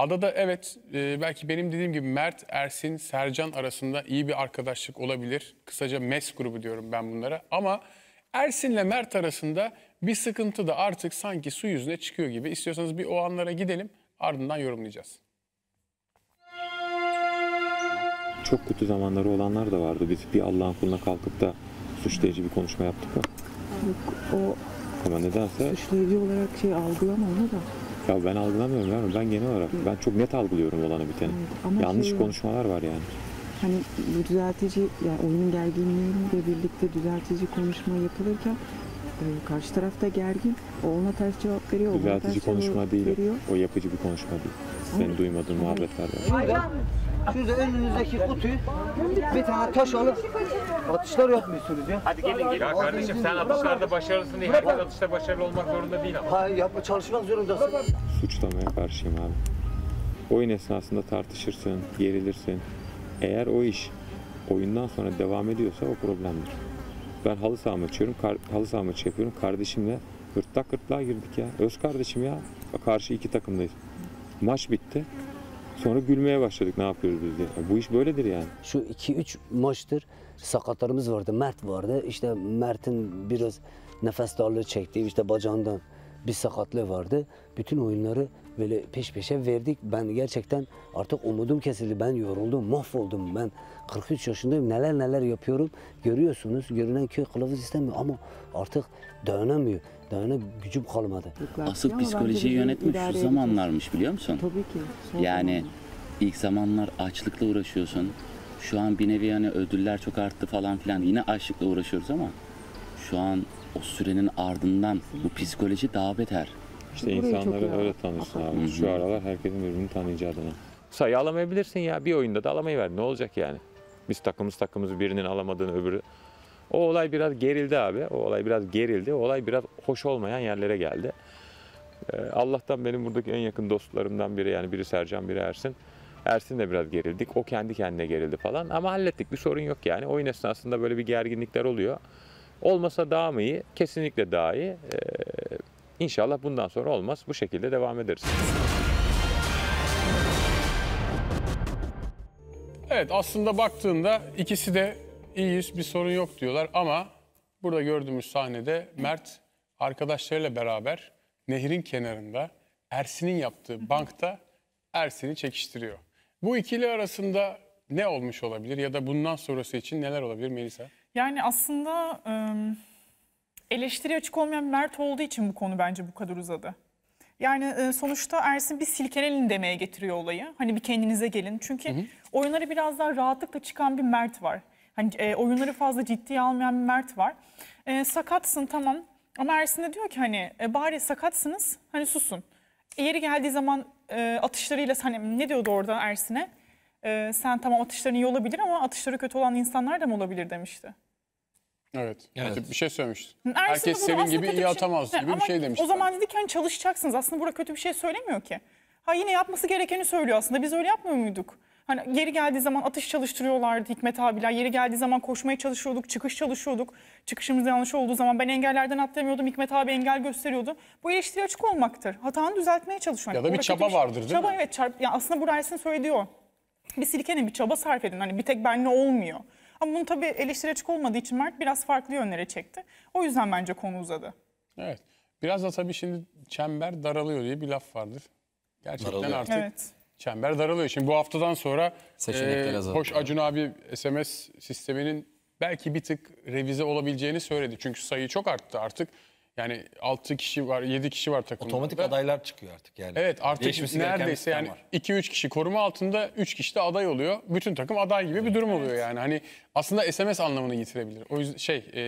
Adada evet e, belki benim dediğim gibi Mert, Ersin, Sercan arasında iyi bir arkadaşlık olabilir. Kısaca MES grubu diyorum ben bunlara. Ama Ersin'le Mert arasında bir sıkıntı da artık sanki su yüzüne çıkıyor gibi. İstiyorsanız bir o anlara gidelim ardından yorumlayacağız. Çok kötü zamanları olanlar da vardı. Biz bir Allah'ın kuluna kalkıp da suçlayıcı bir konuşma yaptık mı? Yok o Ama nedense... suçlayıcı olarak şey algılama onu da. Ya ben algılamıyorum yani ben genel olarak ben çok net algılıyorum olanı biteni. Evet, şey Yanlış şey, konuşmalar var yani. Hani bu düzeltici yani oyunun gerginliğiyle birlikte düzeltici konuşma yapılırken e, karşı tarafta gergin. O ona ters cevap veriyor. Düzeltici konuşma değil. Veriyor. O yapıcı bir konuşma değil. Seni duymadığın muhabbetler var. Şurada önünüzdeki kutuyu bir tane taş alıp Atışlar yapmıyorsunuz ya. Hadi gelin gelin. Ya kardeşim sen atışlarda başarılısın diye herkes atışta başarılı olmak zorunda değil ama. Hayır yapma çalışmak zorundasın. Suçlamaya karşıyım abi. Oyun esnasında tartışırsın, gerilirsin. Eğer o iş oyundan sonra devam ediyorsa o problemdir. Ben halı saha maçıyorum, halı saha maçı yapıyorum. Kardeşimle gırtlak gırtlağa girdik ya. Öz kardeşim ya. Karşı iki takımdayız. Maç bitti. Sonra gülmeye başladık ne yapıyoruz biz diye. Bu iş böyledir yani. Şu 2-3 maçtır sakatlarımız vardı. Mert vardı. İşte Mert'in biraz nefes darlığı çektiği işte bacağından bir sakatlığı vardı. Bütün oyunları böyle peş peşe verdik. Ben gerçekten artık umudum kesildi. Ben yoruldum, mahvoldum. Ben 43 yaşındayım. Neler neler yapıyorum. Görüyorsunuz. Görünen köy kılavuz istemiyor ama artık dayanamıyor. Dayana gücüm kalmadı. Asıl psikolojiyi yönetmiş şu zamanlarmış biliyor musun? Tabii ki. yani zamanlar. ilk zamanlar açlıkla uğraşıyorsun. Şu an bir nevi hani ödüller çok arttı falan filan. Yine açlıkla uğraşıyoruz ama şu an o sürenin ardından bu psikoloji daha beter. İşte Burayı insanları çok iyi öyle tanırsın abi. Şu aralar herkesin birbirini tanıyacağı adına. Sayı alamayabilirsin ya. Bir oyunda da alamayıver. Ne olacak yani? Biz takımız takımız birinin alamadığını öbürü. O olay biraz gerildi abi. O olay biraz gerildi. O olay biraz hoş olmayan yerlere geldi. Ee, Allah'tan benim buradaki en yakın dostlarımdan biri yani biri Sercan biri Ersin. Ersin de biraz gerildik. O kendi kendine gerildi falan. Ama hallettik. Bir sorun yok yani. Oyun esnasında böyle bir gerginlikler oluyor. Olmasa daha mı iyi? Kesinlikle daha iyi. Ee, İnşallah bundan sonra olmaz. Bu şekilde devam ederiz. Evet aslında baktığında ikisi de iyiyiz bir sorun yok diyorlar ama burada gördüğümüz sahnede Mert arkadaşlarıyla beraber nehrin kenarında Ersin'in yaptığı bankta Ersin'i çekiştiriyor. Bu ikili arasında ne olmuş olabilir ya da bundan sonrası için neler olabilir Melisa? Yani aslında... Iı eleştiri açık olmayan Mert olduğu için bu konu bence bu kadar uzadı. Yani e, sonuçta Ersin bir silkelenin demeye getiriyor olayı. Hani bir kendinize gelin. Çünkü hı hı. oyunlara biraz daha rahatlıkla çıkan bir Mert var. Hani e, oyunları fazla ciddiye almayan bir Mert var. E, sakatsın tamam. Ama Ersin de diyor ki hani e, bari sakatsınız hani susun. yeri geldiği zaman e, atışlarıyla hani ne diyordu orada Ersin'e? E, sen tamam atışların iyi olabilir ama atışları kötü olan insanlar da mı olabilir demişti. Evet. evet. bir şey söylemiş. Ersin Herkes senin gibi iyi şey... atamaz gibi Ama bir şey demiş. O zaman dedi ki hani çalışacaksınız. Aslında burada kötü bir şey söylemiyor ki. Ha yine yapması gerekeni söylüyor aslında. Biz öyle yapmıyor muyduk? Hani yeri geldiği zaman atış çalıştırıyorlardı Hikmet abiler. Yeri geldiği zaman koşmaya çalışıyorduk, çıkış çalışıyorduk. Çıkışımız yanlış olduğu zaman ben engellerden atlayamıyordum. Hikmet abi engel gösteriyordu. Bu eleştiri açık olmaktır. Hatanı düzeltmeye çalışmak. Ya da bir çaba şey- vardır değil çaba, mi? Çaba evet. Çarp, yani aslında bu Ersin söylediği o. Bir silikenin bir çaba sarf edin. Hani bir tek benle olmuyor. Ama bunu tabii eleştiri açık olmadığı için Mert biraz farklı yönlere çekti. O yüzden bence konu uzadı. Evet. Biraz da tabii şimdi çember daralıyor diye bir laf vardır. Gerçekten daralıyor. artık evet. çember daralıyor. Şimdi bu haftadan sonra e, Hoş Acun abi SMS sisteminin belki bir tık revize olabileceğini söyledi. Çünkü sayı çok arttı artık. Yani 6 kişi var, 7 kişi var takımda. Otomatik adaylar çıkıyor artık yani. Evet artık neredeyse yani var. 2-3 kişi koruma altında 3 kişi de aday oluyor. Bütün takım aday gibi bir durum oluyor yani. Hani aslında SMS anlamını yitirebilir. O yüzden şey e,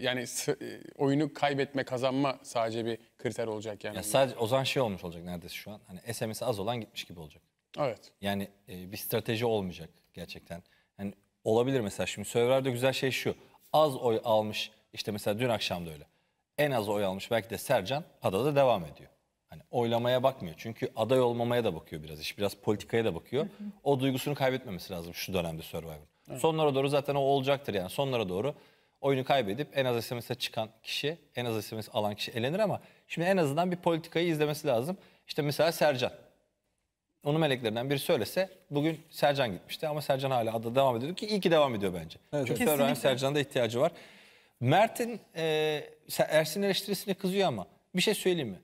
yani e, oyunu kaybetme kazanma sadece bir kriter olacak yani. Ya sadece o zaman şey olmuş olacak neredeyse şu an. Hani SMS az olan gitmiş gibi olacak. Evet. Yani e, bir strateji olmayacak gerçekten. Yani olabilir mesela şimdi Survivor'da güzel şey şu. Az oy almış işte mesela dün akşam da öyle en az oy almış belki de Sercan adada devam ediyor. Hani oylamaya bakmıyor. Çünkü aday olmamaya da bakıyor biraz. iş biraz politikaya da bakıyor. Hı hı. O duygusunu kaybetmemesi lazım şu dönemde Survivor'ın. Evet. Sonlara doğru zaten o olacaktır yani. Sonlara doğru oyunu kaybedip en az SMS'e çıkan kişi, en az SMS alan kişi elenir ama şimdi en azından bir politikayı izlemesi lazım. İşte mesela Sercan. Onu meleklerinden biri söylese bugün Sercan gitmişti ama Sercan hala adada devam ediyor ki iyi ki devam ediyor bence. Evet, Çünkü da ihtiyacı var. Mert'in e, Ersin eleştirisine kızıyor ama bir şey söyleyeyim mi?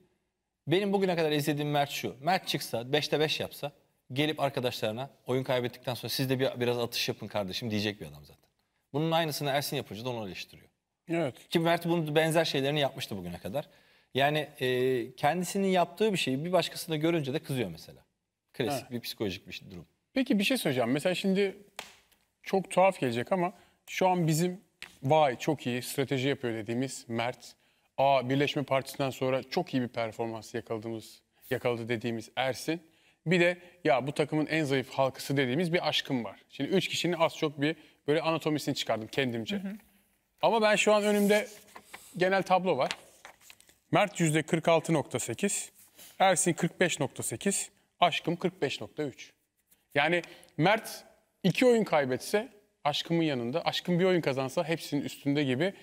Benim bugüne kadar izlediğim Mert şu. Mert çıksa 5'te 5 yapsa gelip arkadaşlarına oyun kaybettikten sonra siz de bir, biraz atış yapın kardeşim diyecek bir adam zaten. Bunun aynısını Ersin yapınca da onu eleştiriyor. Evet. Ki Mert bunu benzer şeylerini yapmıştı bugüne kadar. Yani e, kendisinin yaptığı bir şeyi bir başkasında görünce de kızıyor mesela. Klasik bir psikolojik bir durum. Peki bir şey söyleyeceğim. Mesela şimdi çok tuhaf gelecek ama şu an bizim vay çok iyi strateji yapıyor dediğimiz Mert. A Birleşme Partisi'nden sonra çok iyi bir performans yakaladığımız yakaladı dediğimiz Ersin. Bir de ya bu takımın en zayıf halkısı dediğimiz bir aşkım var. Şimdi üç kişinin az çok bir böyle anatomisini çıkardım kendimce. Hı hı. Ama ben şu an önümde genel tablo var. Mert yüzde %46.8, Ersin 45.8, Aşkım 45.3. Yani Mert iki oyun kaybetse aşkımın yanında aşkım bir oyun kazansa hepsinin üstünde gibi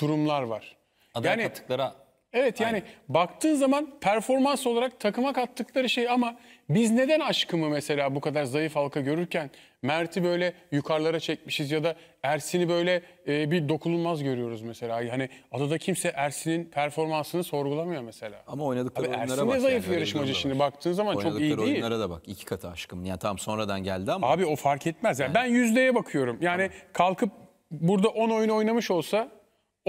durumlar var. Aday yani, kattıklara Evet yani Aynen. baktığı zaman performans olarak takıma kattıkları şey ama biz neden aşkımı mesela bu kadar zayıf halka görürken Mert'i böyle yukarılara çekmişiz ya da Ersin'i böyle e, bir dokunulmaz görüyoruz mesela. Yani adada kimse Ersin'in performansını sorgulamıyor mesela. Ama oynadıkları Abi oyunlara Ersin bak. Ersin zayıf yani, yarışmacı şimdi baktığın zaman çok iyi değil. oyunlara da bak iki katı aşkım. Yani tam sonradan geldi ama. Abi o fark etmez. Yani. yani. Ben yüzdeye bakıyorum. Yani tamam. kalkıp burada 10 oyun oynamış olsa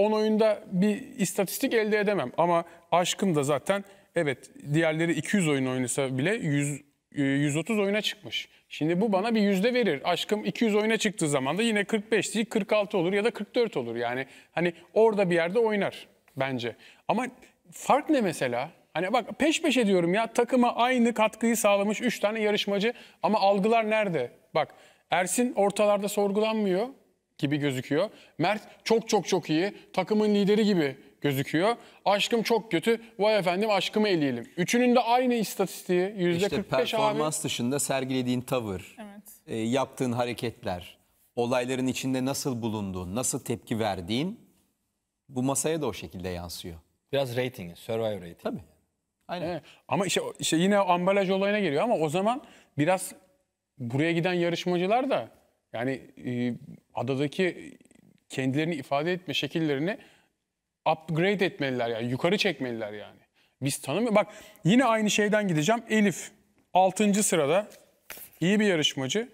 10 oyunda bir istatistik elde edemem. Ama aşkım da zaten evet diğerleri 200 oyun oynasa bile 100 130 e, oyuna çıkmış. Şimdi bu bana bir yüzde verir. Aşkım 200 oyuna çıktığı zaman da yine 45 değil 46 olur ya da 44 olur. Yani hani orada bir yerde oynar bence. Ama fark ne mesela? Hani bak peş peşe diyorum ya takıma aynı katkıyı sağlamış 3 tane yarışmacı ama algılar nerede? Bak Ersin ortalarda sorgulanmıyor gibi gözüküyor. Mert çok çok çok iyi. Takımın lideri gibi gözüküyor. Aşkım çok kötü. Vay efendim aşkımı eleyelim. Üçünün de aynı istatistiği yüzde %45 işte performans abi. dışında sergilediğin tavır, evet. e, yaptığın hareketler, olayların içinde nasıl bulunduğun, nasıl tepki verdiğin bu masaya da o şekilde yansıyor. Biraz rating, survivor rating. Tabii. Aynen. Evet. Ama işte, işte yine ambalaj olayına geliyor ama o zaman biraz buraya giden yarışmacılar da yani e, adadaki kendilerini ifade etme şekillerini upgrade etmeliler yani yukarı çekmeliler yani. Biz tanımıyor. Bak yine aynı şeyden gideceğim. Elif 6. sırada iyi bir yarışmacı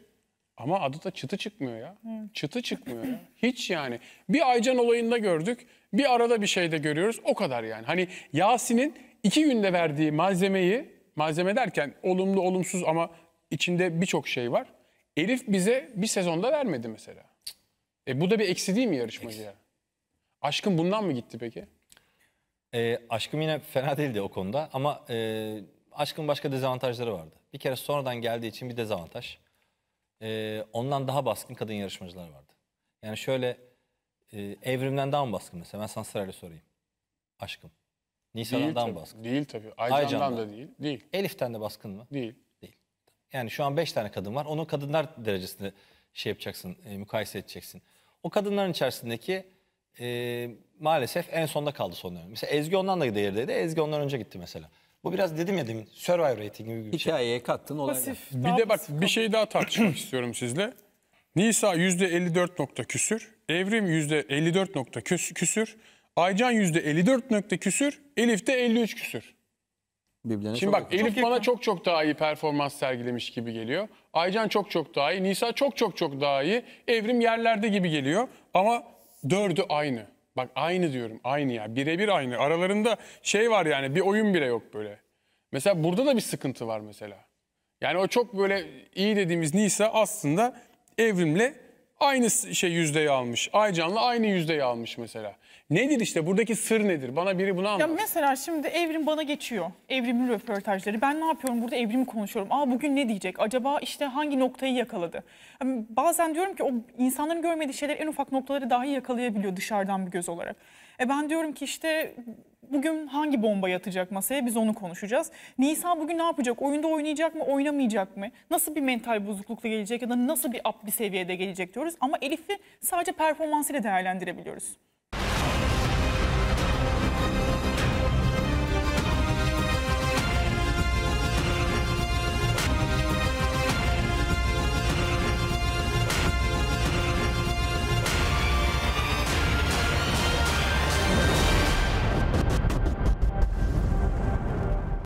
ama adada çıtı çıkmıyor ya. Hı. Çıtı çıkmıyor ya. Hiç yani. Bir Aycan olayında gördük. Bir arada bir şeyde görüyoruz. O kadar yani. Hani Yasin'in iki günde verdiği malzemeyi, malzeme derken olumlu olumsuz ama içinde birçok şey var. Elif bize bir sezonda vermedi mesela. E bu da bir eksi değil mi yarışmacıya? Aşkım bundan mı gitti peki? E, aşkım yine fena değildi o konuda ama e, aşkın başka dezavantajları vardı. Bir kere sonradan geldiği için bir dezavantaj. E, ondan daha baskın kadın yarışmacılar vardı. Yani şöyle e, evrimden daha mı baskın mesela? Ben sana sırayla sorayım. Aşkım. Nisan'dan daha mı baskın? Değil tabii. Aycan'dan, Aycan'dan da değil. Değil. Elif'ten de baskın mı? Değil. Yani şu an 5 tane kadın var. Onu kadınlar derecesinde şey yapacaksın, e, mukayese edeceksin. O kadınların içerisindeki e, maalesef en sonda kaldı son dönem. Mesela Ezgi ondan da gerideydi. Ezgi ondan önce gitti mesela. Bu biraz dedim ya demin Survivor rating gibi bir şey. Hikayeye kattın olaylar. Pasif, Bir de bak bir şey daha tartışmak istiyorum sizle. Nisa yüzde 54 nokta küsür. Evrim yüzde 54 nokta küsür. Aycan yüzde 54 nokta küsür. Elif de 53 küsür birbirlerine Şimdi çok bak yakın. Elif bana çok çok daha iyi performans sergilemiş gibi geliyor. Aycan çok çok daha iyi. Nisa çok çok çok daha iyi. Evrim yerlerde gibi geliyor. Ama dördü aynı. Bak aynı diyorum aynı ya. Birebir aynı. Aralarında şey var yani bir oyun bile yok böyle. Mesela burada da bir sıkıntı var mesela. Yani o çok böyle iyi dediğimiz Nisa aslında Evrim'le aynı şey yüzdeyi almış. Aycan'la aynı yüzdeyi almış mesela. Nedir işte buradaki sır nedir? Bana biri bunu anlat. Ya mesela şimdi Evrim bana geçiyor. Evrim'in röportajları. Ben ne yapıyorum burada Evrim'i konuşuyorum. Aa bugün ne diyecek? Acaba işte hangi noktayı yakaladı? Yani bazen diyorum ki o insanların görmediği şeyler en ufak noktaları dahi yakalayabiliyor dışarıdan bir göz olarak. E ben diyorum ki işte bugün hangi bomba yatacak masaya biz onu konuşacağız. Nisa bugün ne yapacak? Oyunda oynayacak mı, oynamayacak mı? Nasıl bir mental bozuklukla gelecek ya da nasıl bir up bir seviyede gelecek diyoruz. Ama Elif'i sadece performansıyla değerlendirebiliyoruz.